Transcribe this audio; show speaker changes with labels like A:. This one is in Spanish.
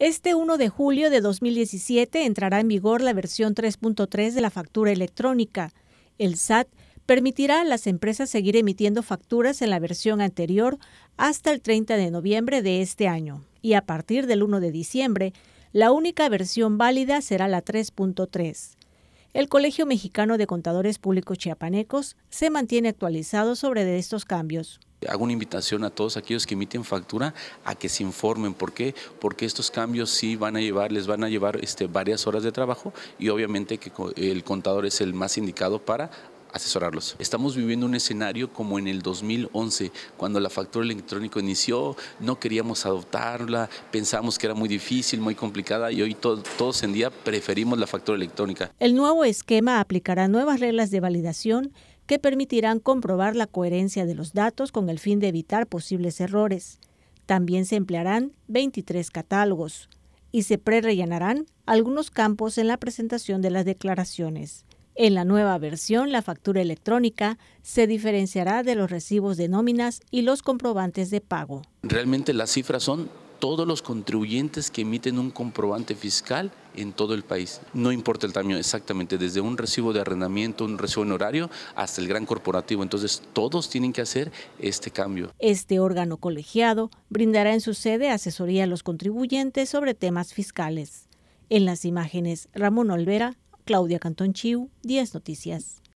A: Este 1 de julio de 2017 entrará en vigor la versión 3.3 de la factura electrónica. El SAT permitirá a las empresas seguir emitiendo facturas en la versión anterior hasta el 30 de noviembre de este año. Y a partir del 1 de diciembre, la única versión válida será la 3.3. El Colegio Mexicano de Contadores Públicos Chiapanecos se mantiene actualizado sobre estos cambios
B: hago una invitación a todos aquellos que emiten factura a que se informen. ¿Por qué? Porque estos cambios sí van a llevar, les van a llevar este, varias horas de trabajo y obviamente que el contador es el más indicado para asesorarlos. Estamos viviendo un escenario como en el 2011, cuando la factura electrónica inició, no queríamos adoptarla, pensamos que era muy difícil, muy complicada y hoy todos en día preferimos la factura electrónica. El
A: nuevo esquema aplicará nuevas reglas de validación que permitirán comprobar la coherencia de los datos con el fin de evitar posibles errores. También se emplearán 23 catálogos y se prerellenarán algunos campos en la presentación de las declaraciones. En la nueva versión, la factura electrónica se diferenciará de los recibos de nóminas y los comprobantes de pago.
B: Realmente las cifras son todos los contribuyentes que emiten un comprobante fiscal en todo el país. No importa el tamaño, exactamente, desde un recibo de arrendamiento, un recibo en horario, hasta el gran corporativo. Entonces, todos tienen que hacer este cambio.
A: Este órgano colegiado brindará en su sede asesoría a los contribuyentes sobre temas fiscales. En las imágenes, Ramón Olvera, Claudia Cantón Chiu, 10 Noticias.